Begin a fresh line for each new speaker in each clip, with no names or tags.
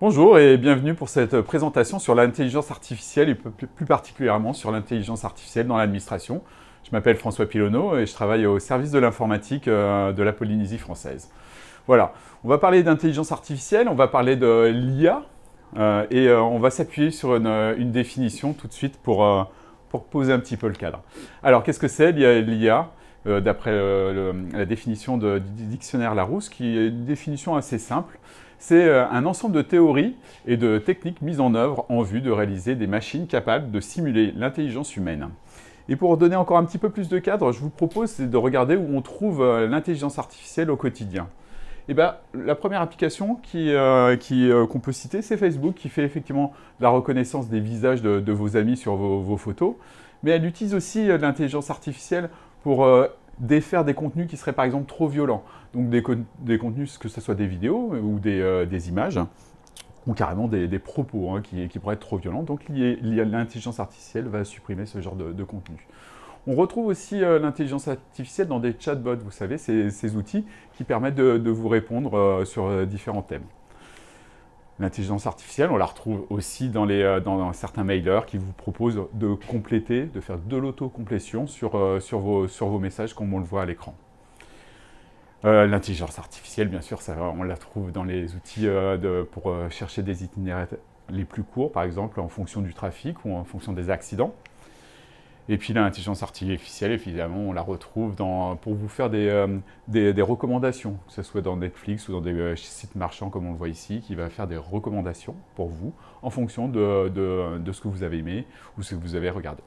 Bonjour et bienvenue pour cette présentation sur l'intelligence artificielle et plus particulièrement sur l'intelligence artificielle dans l'administration. Je m'appelle François Pilonneau et je travaille au service de l'informatique euh, de la Polynésie française. Voilà, on va parler d'intelligence artificielle, on va parler de l'IA euh, et euh, on va s'appuyer sur une, définition tout de suite pour, poser un petit peu le cadre. Alors qu'est-ce que c'est l'IA D'après la définition du dictionnaire Larousse, qui est une définition assez simple. C'est euh, un ensemble de théories et de techniques mises en œuvre en vue de réaliser des machines capables de simuler l'intelligence humaine. Et pour donner encore un petit peu plus de cadre, je vous propose de regarder où on trouve euh, l'intelligence artificielle au quotidien. et eh bien, la première application euh, qu'on peut citer, c'est Facebook, qui fait effectivement la reconnaissance des visages de, vos amis sur vos, photos. Mais elle utilise aussi l'intelligence artificielle pour défaire des contenus qui seraient par exemple trop violents. Donc des, contenus, que ce soit des vidéos euh, ou euh, des, images, ou carrément des, propos hein, qui, pourraient être trop violents. Donc l'intelligence artificielle va supprimer ce genre de, contenu. On retrouve aussi euh, l'intelligence artificielle dans des chatbots, vous savez, ces, outils qui permettent de, vous répondre sur différents thèmes. L'intelligence artificielle, on la retrouve aussi dans, les, euh, dans, certains mailers qui vous proposent de compléter, de faire de l'autocomplétion sur, euh, sur, vos, sur vos messages comme on le voit à l'écran. Euh, l'intelligence artificielle, bien sûr, ça, on la trouve dans les outils de, pour chercher des itinéraires les plus courts, par exemple, en fonction du trafic ou en fonction des accidents. Et puis l'intelligence artificielle, évidemment, on la retrouve dans, pour vous faire des, euh, recommandations, que ce soit dans Netflix ou dans des euh, sites marchands comme on le voit ici, qui va faire des recommandations pour vous en fonction de ce que vous avez aimé ou ce que vous avez regardé.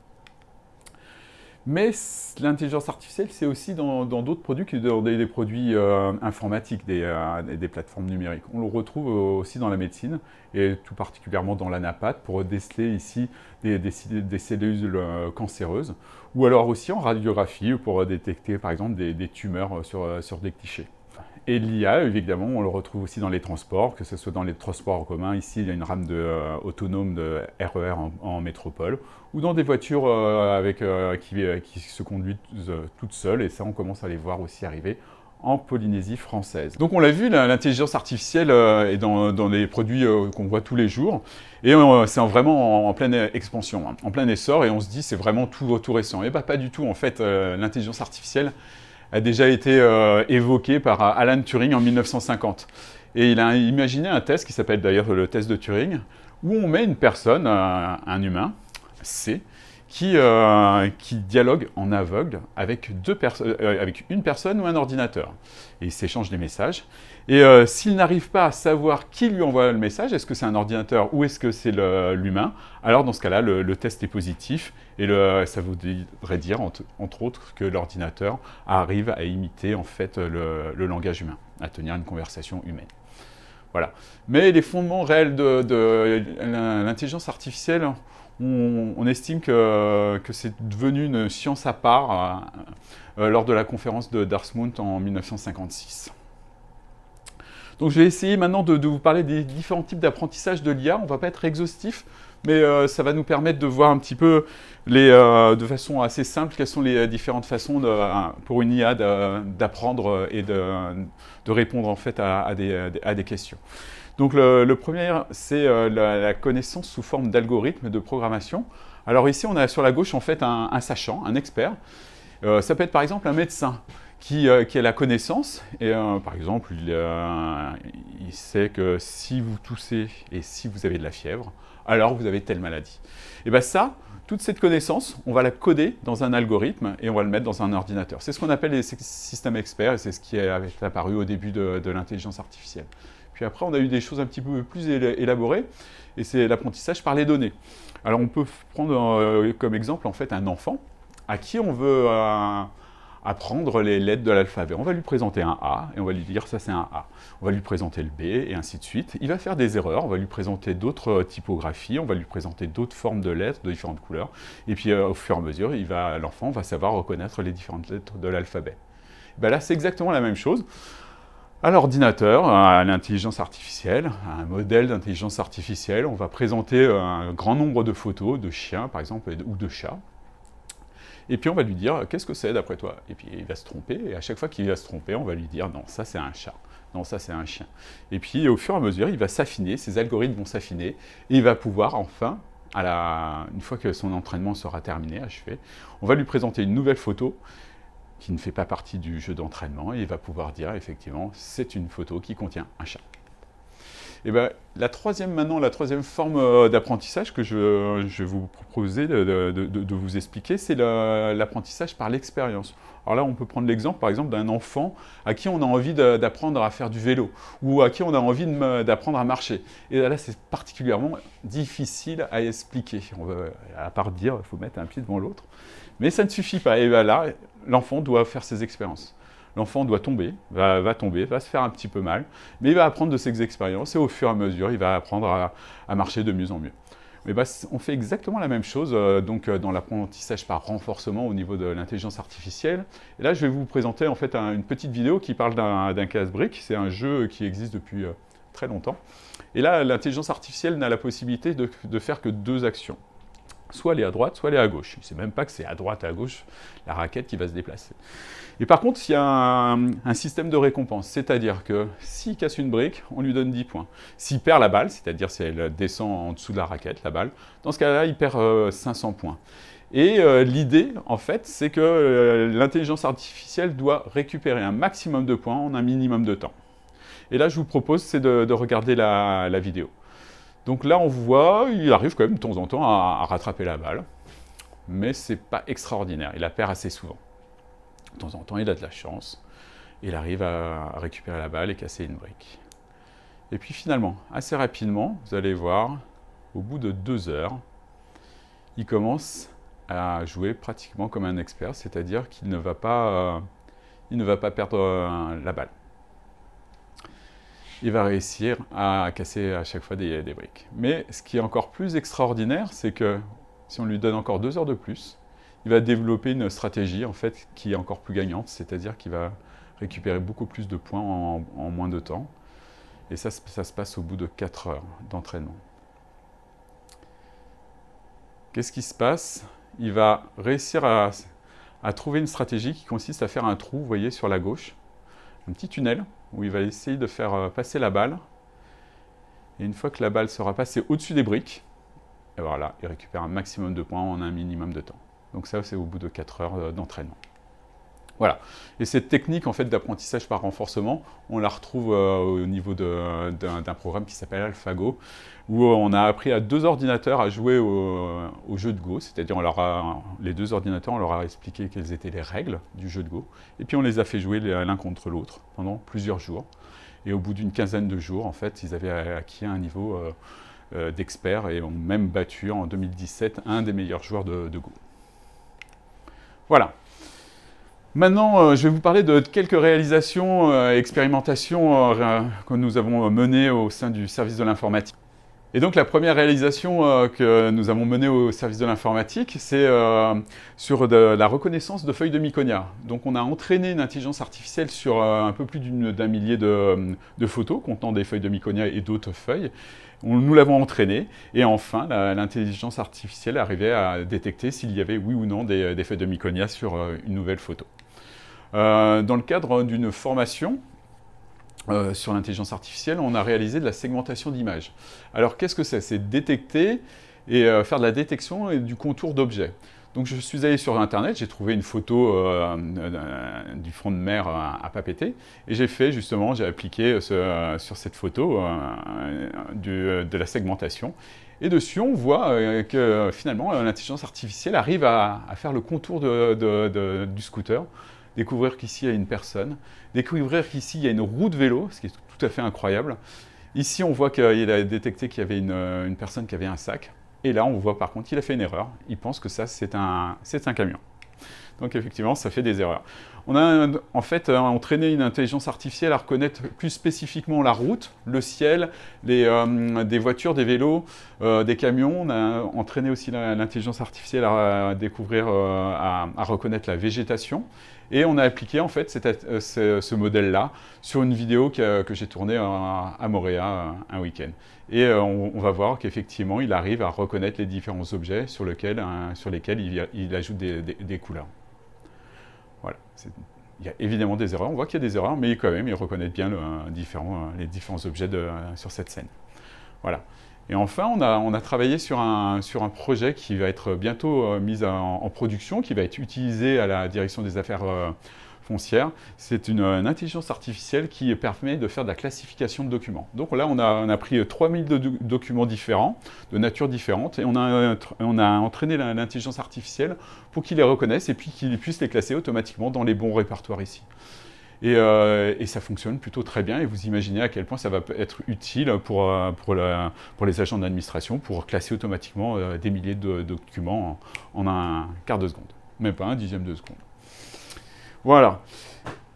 Mais l'intelligence artificielle, c'est aussi dans d'autres produits que dans des, produits euh, informatiques, euh, des, des, plateformes numériques. On le retrouve euh, aussi dans la médecine et tout particulièrement dans l'anapathe, pour déceler ici des, cellules cancéreuses ou alors aussi en radiographie pour détecter par exemple des, tumeurs sur des clichés. Et l'IA, évidemment, on le retrouve aussi dans les transports, que ce soit dans les transports en commun. Ici, il y a une rame de, euh, autonome de RER e en, métropole, ou dans des voitures euh, avec, euh, qui, qui, se conduisent toutes seules. Et ça, on commence à les voir aussi arriver en Polynésie française. Donc on l'a vu, l'intelligence artificielle est dans, dans les produits qu'on voit tous les jours et c'est vraiment en, pleine expansion, hein. en plein essor et on se dit c'est vraiment tout, tout récent. Et bah pas du tout en fait, l'intelligence artificielle a déjà été euh, évoqué par euh, Alan Turing en 1950. Et il a imaginé un test qui s'appelle d'ailleurs le test de Turing, où on met une personne, un, euh, un humain, C, euh, qui, dialogue en aveugle avec, deux euh, euh, avec une personne ou un ordinateur. Et ils s'échangent des messages. Et s'il n'arrive pas à savoir qui lui envoie le message, est-ce que c'est un ordinateur ou est-ce que c'est l'humain, alors dans ce cas-là, le, test est positif. Et ça voudrait dire, entre, autres, que l'ordinateur arrive à imiter en fait le, langage humain, à tenir une conversation humaine. Voilà. Mais les fondements réels de l'intelligence artificielle, on, estime que, c'est devenu une science à part euh, lors de la conférence de Dartmouth en 1956. Donc je vais essayer maintenant de, vous parler des différents types d'apprentissage de l'IA. On ne va pas être exhaustif, mais euh, ça va nous permettre de voir un petit peu euh, de façon assez simple quelles sont les différentes façons pour une IA d'apprendre et de, répondre en fait à des, questions. Donc le, premier, c'est euh, la, connaissance sous forme d'algorithme de programmation. Alors ici, on a sur la gauche en fait un, sachant, un expert. Euh, ça peut être par exemple un médecin qui, euh, a la connaissance. Et par exemple, il, sait que si vous toussez et si vous avez de la fièvre, alors vous avez telle maladie. Et bien ça, toute cette connaissance, on va la coder dans un algorithme et on va le mettre dans un ordinateur. C'est ce qu'on appelle les systèmes experts et c'est ce qui est apparu au début de l'intelligence artificielle. Puis après, on a eu des choses un petit peu plus élaborées, et c'est l'apprentissage par les données. Alors, on peut prendre euh, comme exemple, en fait, un enfant à qui on veut euh, apprendre les lettres de l'alphabet. On va lui présenter un A et on va lui dire ça c'est un A. On va lui présenter le B et ainsi de suite. Il va faire des erreurs, on va lui présenter d'autres euh, typographies, on va lui présenter d'autres formes de lettres de différentes couleurs. Et puis au fur et à mesure, l'enfant va, savoir reconnaître les différentes lettres de l'alphabet. Ben là c'est exactement la même chose à l'ordinateur, à l'intelligence artificielle, à un modèle d'intelligence artificielle. On va présenter euh, un grand nombre de photos de chiens, par exemple, ou de chats. Et puis on va lui dire, euh, qu'est-ce que c'est d'après toi Et puis il va se tromper, et à chaque fois qu'il va se tromper, on va lui dire, non, ça c'est un chat, non, ça c'est un chien. Et puis au fur et à mesure, il va s'affiner, ses algorithmes vont s'affiner, et il va pouvoir enfin, à la... une fois que son entraînement sera terminé, achevé, on va lui présenter une nouvelle photo qui ne fait pas partie du jeu d'entraînement, et il va pouvoir dire effectivement c'est une photo qui contient un chat. Et eh ben, la troisième maintenant, la troisième forme euh, d'apprentissage que je, vais vous proposer de, vous expliquer, c'est l'apprentissage par l'expérience. Alors là, on peut prendre l'exemple, par exemple, d'un enfant à qui on a envie d'apprendre à faire du vélo ou à qui on a envie d'apprendre à marcher. Et là, c'est particulièrement difficile à expliquer. On à part dire, il faut mettre un pied devant l'autre. Mais ça ne suffit pas. Et bien là, l'enfant doit faire ses expériences. L'enfant doit tomber, va, tomber, va se faire un petit peu mal, mais il va apprendre de ses expériences et au fur et à mesure, il va apprendre à, marcher de mieux en mieux. Mais bah, on fait exactement la même chose euh, donc, euh, dans l'apprentissage par renforcement au niveau de l'intelligence artificielle. Et là, je vais vous présenter en fait une petite vidéo qui parle d'un casse-brique. C'est un jeu qui existe depuis euh, très longtemps. Et là, l'intelligence artificielle n'a la possibilité de faire que deux actions soit elle est à droite, soit elle est à gauche. Il ne sait même pas que c'est à droite, à gauche, la raquette qui va se déplacer. Et par contre, s'il y a un, système de récompense, c'est-à-dire que s'il casse une brique, on lui donne 10 points. S'il perd la balle, c'est-à-dire si elle descend en dessous de la raquette, la balle, dans ce cas-là, il perd 500 euh, points. Et euh, l'idée, en fait, c'est que euh, l'intelligence artificielle doit récupérer un maximum de points en un minimum de temps. Et là, je vous propose, c'est de, regarder la vidéo. Donc là, on voit, il arrive quand même de temps en temps à, rattraper la balle, mais c'est pas extraordinaire. Il la perd assez souvent. De temps en temps, il a de la chance. Il arrive à, récupérer la balle et casser une brique. Et puis finalement, assez rapidement, vous allez voir, au bout de deux heures, il commence à jouer pratiquement comme un expert, c'est-à-dire qu'il ne va pas, euh, ne va pas perdre euh, la balle il va réussir à casser à chaque fois des, briques. Mais ce qui est encore plus extraordinaire, c'est que si on lui donne encore deux heures de plus, il va développer une stratégie en fait qui est encore plus gagnante, c'est-à-dire qu'il va récupérer beaucoup plus de points en, moins de temps. Et ça, ça se passe au bout de quatre heures d'entraînement. Qu'est-ce qui se passe Il va réussir à, à trouver une stratégie qui consiste à faire un trou, vous voyez, sur la gauche, un petit tunnel où il va essayer de faire euh, passer la balle. Et une fois que la balle sera passée au-dessus des briques, il récupère un maximum de points en un minimum de temps. Donc ça, c'est au bout de 4 heures euh, d'entraînement. Voilà. Et cette technique en fait d'apprentissage par renforcement, on la retrouve euh, au niveau d'un programme qui s'appelle AlphaGo, où euh, on a appris à deux ordinateurs à jouer au, jeu de Go, c'est-à-dire les deux ordinateurs, on leur a expliqué quelles étaient les règles du jeu de Go, et puis on les a fait jouer l'un contre l'autre pendant plusieurs jours. Et au bout d'une quinzaine de jours, en fait, ils avaient acquis un niveau euh, d'expert et ont même battu en 2017 un des meilleurs joueurs de Go. Voilà. Maintenant, euh, je vais vous parler de quelques réalisations, et euh, expérimentations euh, que nous avons menées au sein du service de l'informatique. Et donc la première réalisation que nous avons menée au service de l'informatique, c'est sur la reconnaissance de feuilles de Myconia. Donc on a entraîné une intelligence artificielle sur un peu plus d'un millier de, photos contenant des feuilles de Myconia et d'autres feuilles. On, nous l'avons entraînée et enfin l'intelligence artificielle arrivait à détecter s'il y avait oui ou non des, des feuilles de Myconia sur une nouvelle photo. Euh, dans le cadre d'une formation euh, sur l'intelligence artificielle, on a réalisé de la segmentation d'images. Alors qu'est-ce que c'est C'est détecter et euh, faire de la détection et du contour d'objets. Donc je suis allé sur Internet, j'ai trouvé une photo du front de mer à Papété, et j'ai fait justement, j'ai appliqué sur cette photo de la segmentation. Et dessus, on voit que finalement, l'intelligence artificielle arrive à, faire le contour du scooter découvrir qu'ici il y a une personne, découvrir qu'ici il y a une roue de vélo, ce qui est tout à fait incroyable. Ici, on voit qu'il a détecté qu'il y avait une, euh, personne qui avait un sac. Et là, on voit par contre qu'il a fait une erreur. Il pense que ça, c'est un, un camion. Donc effectivement, ça fait des erreurs. On a en fait entraîné euh, une intelligence artificielle à reconnaître plus spécifiquement la route, le ciel, euh, des voitures, des vélos, euh, des camions. On a entraîné aussi l'intelligence artificielle à découvrir, à, reconnaître la végétation. Et on a appliqué en fait ce, modèle-là sur une vidéo que, j'ai tournée à, Morea Moréa un week-end. Et on, va voir qu'effectivement, il arrive à reconnaître les différents objets sur, lesquels il, ajoute des couleurs il y a évidemment des erreurs, on voit qu'il y a des erreurs, mais quand même, ils reconnaissent bien les différents objets euh, sur cette scène. Voilà. Et enfin, on a, travaillé sur un, sur un, projet qui va être bientôt euh, mis en, production, qui va être utilisé à la direction des affaires euh, c'est euh, une, intelligence artificielle qui permet de faire de la classification de documents. Donc là, on a, a pris 3000 euh, documents différents, de nature différente, et on a, euh, entraîné l'intelligence artificielle pour qu'il les reconnaisse et puis qu'il puisse les classer automatiquement dans les bons répertoires ici. Et, ça fonctionne plutôt très bien. Et vous imaginez à quel point ça va être utile pour, les agents d'administration pour classer automatiquement des milliers de, documents en un quart de seconde, même pas un dixième de seconde. Voilà.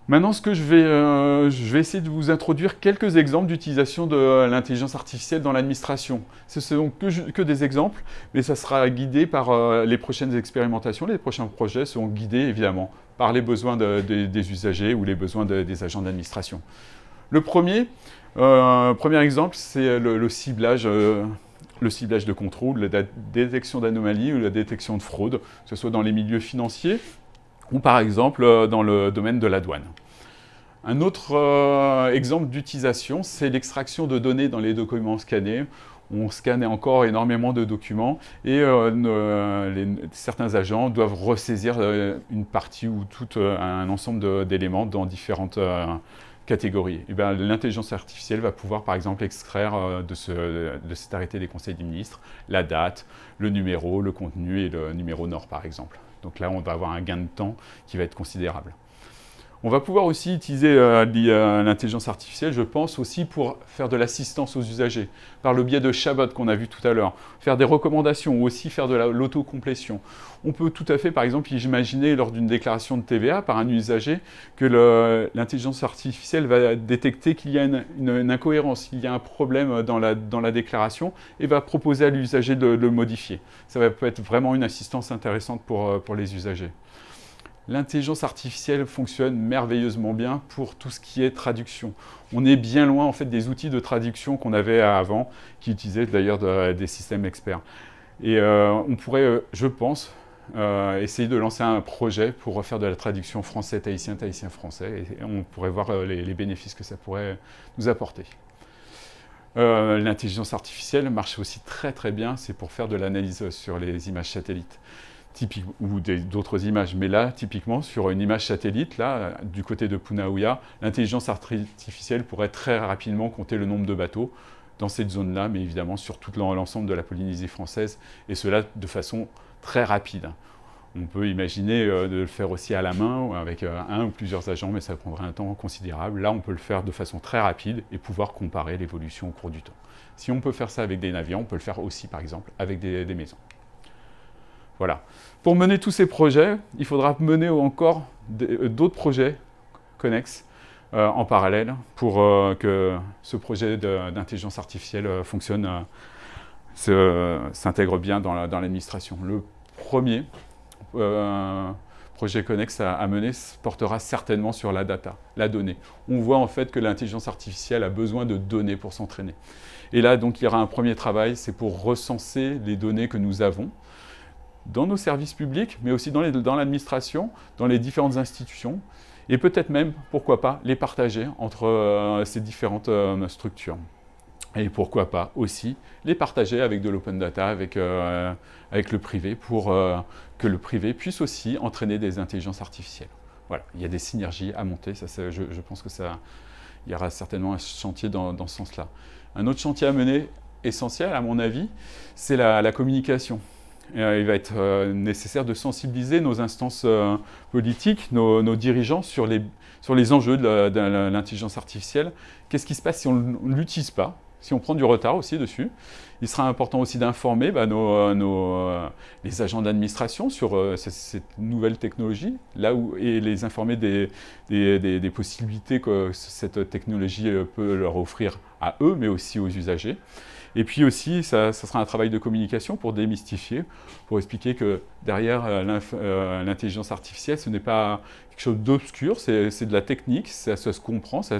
Maintenant, ce que je vais, euh, je vais essayer de vous introduire quelques exemples d'utilisation de euh, l'intelligence artificielle dans l'administration. Ce ne sont que, des exemples, mais ça sera guidé par euh, les prochaines expérimentations, les prochains projets seront guidés évidemment par les besoins des usagers ou les besoins des agents d'administration. Le premier, premier exemple, c'est le, le, ciblage. le ciblage de contrôle, la détection d'anomalies ou la détection de fraude, que ce soit dans les milieux financiers ou par exemple euh, dans le domaine de la douane. Un autre euh, exemple d'utilisation, c'est l'extraction de données dans les documents scannés. On scanne encore énormément de documents et euh, certains agents doivent ressaisir une partie ou tout un ensemble d'éléments dans différentes catégories. Eh ben, l'intelligence artificielle va pouvoir par exemple extraire de, ce, de cet arrêté des conseils des ministres la date, le numéro, le contenu et le numéro nord par exemple. Donc là, on va avoir un gain de temps qui va être considérable. On va pouvoir aussi utiliser euh, euh, l'intelligence artificielle, je pense, aussi pour faire de l'assistance aux usagers, par le biais de Shabbat qu'on a vu tout à l'heure, faire des recommandations ou aussi faire de l'autocomplétion. On peut tout à fait, par exemple, imaginer lors d'une déclaration de TVA par un usager que l'intelligence artificielle va détecter qu'il y a une, incohérence, qu'il y a un problème dans la, déclaration et va proposer à l'usager de, le modifier. Ça va peut être vraiment une assistance intéressante pour euh, les usagers. L'intelligence artificielle fonctionne merveilleusement bien pour tout ce qui est traduction. On est bien loin en fait des outils de traduction qu'on avait avant, qui utilisaient d'ailleurs des systèmes experts. Et euh, on pourrait, euh, je pense, euh, essayer de lancer un projet pour refaire de la traduction français-tahitien, tahitien-français, et on pourrait voir les, bénéfices que ça pourrait nous apporter. L'intelligence artificielle marche aussi très très bien, c'est pour faire de l'analyse sur les images satellites ou d'autres images. Mais là, typiquement, sur une image satellite, là, du côté de Punaouya, l'intelligence artificielle pourrait très rapidement compter le nombre de bateaux dans cette zone-là, mais évidemment sur tout l'ensemble de la Polynésie française, et cela de façon très rapide. On peut imaginer euh, de le faire aussi à la main, avec euh, un ou plusieurs agents, mais ça prendrait un temps considérable. Là, on peut le faire de façon très rapide et pouvoir comparer l'évolution au cours du temps. Si on peut faire ça avec des navires, on peut le faire aussi, par exemple, avec des maisons. Voilà. Pour mener tous ces projets, il faudra mener encore euh, d'autres projets connexes euh, en parallèle pour euh, que ce projet d'intelligence artificielle fonctionne, s'intègre bien dans l'administration. le premier projet connexe à, à, mener portera certainement sur la data, la donnée. On voit en fait que l'intelligence artificielle a besoin de données pour s'entraîner. Et là, donc, il y aura un premier travail, c'est pour recenser les données que nous avons, dans nos services publics, mais aussi dans l'administration, dans, dans, les différentes institutions, et peut-être même, pourquoi pas, les partager entre euh, ces différentes euh, structures. Et pourquoi pas aussi les partager avec de l'open data, avec, euh, avec le privé, pour que le privé puisse aussi entraîner des intelligences artificielles. Voilà, il y a des synergies à monter, ça, je, pense que ça, il y aura certainement un chantier dans, dans ce sens-là. Un autre chantier à mener, essentiel à mon avis, c'est la communication. Euh, il va être euh, nécessaire de sensibiliser nos instances euh, politiques, nos, dirigeants sur les, enjeux de l'intelligence artificielle. Qu'est-ce qui se passe si on ne l'utilise pas si on prend du retard aussi dessus. Il sera important aussi d'informer bah, les agents d'administration sur cette, nouvelle technologie là où, et les informer des possibilités que cette technologie peut leur offrir à eux, mais aussi aux usagers. Et puis aussi, ça, sera un travail de communication pour démystifier, pour expliquer que derrière euh, euh, l'intelligence artificielle, ce n'est pas quelque chose d'obscur, c'est de la technique, ça, se comprend, ça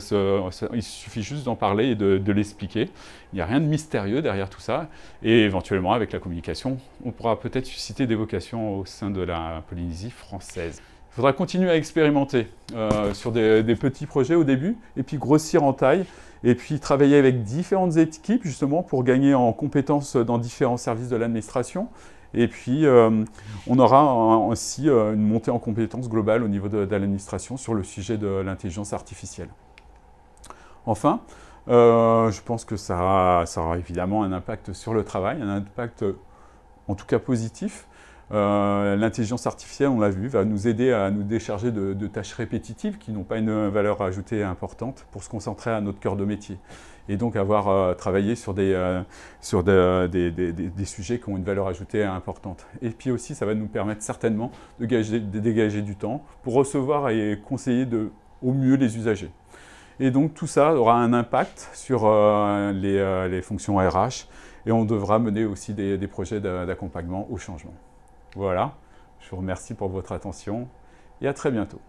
il suffit juste d'en parler et de, l'expliquer. Il n'y a rien de mystérieux derrière tout ça. Et éventuellement, avec la communication, on pourra peut-être susciter des vocations au sein de la Polynésie française. Il faudra continuer à expérimenter euh, sur des petits projets au début et puis grossir en taille et puis travailler avec différentes équipes justement pour gagner en compétences dans différents services de l'administration. Et puis, euh, on aura aussi euh, une montée en compétences globale au niveau de, l'administration sur le sujet de l'intelligence artificielle. Enfin, euh, je pense que ça aura évidemment un impact sur le travail, un impact en tout cas positif. Euh, l'intelligence artificielle, on l'a vu, va nous aider à nous décharger de, tâches répétitives qui n'ont pas une valeur ajoutée importante pour se concentrer à notre cœur de métier. Et donc avoir euh, travaillé sur, des, euh, sur des, des, sujets qui ont une valeur ajoutée importante. Et puis aussi, ça va nous permettre certainement de, dégager du temps pour recevoir et conseiller au mieux les usagers. Et donc tout ça aura un impact sur les, les, fonctions RH et on devra mener aussi des projets d'accompagnement au changement. Voilà, je vous remercie pour votre attention et à très bientôt.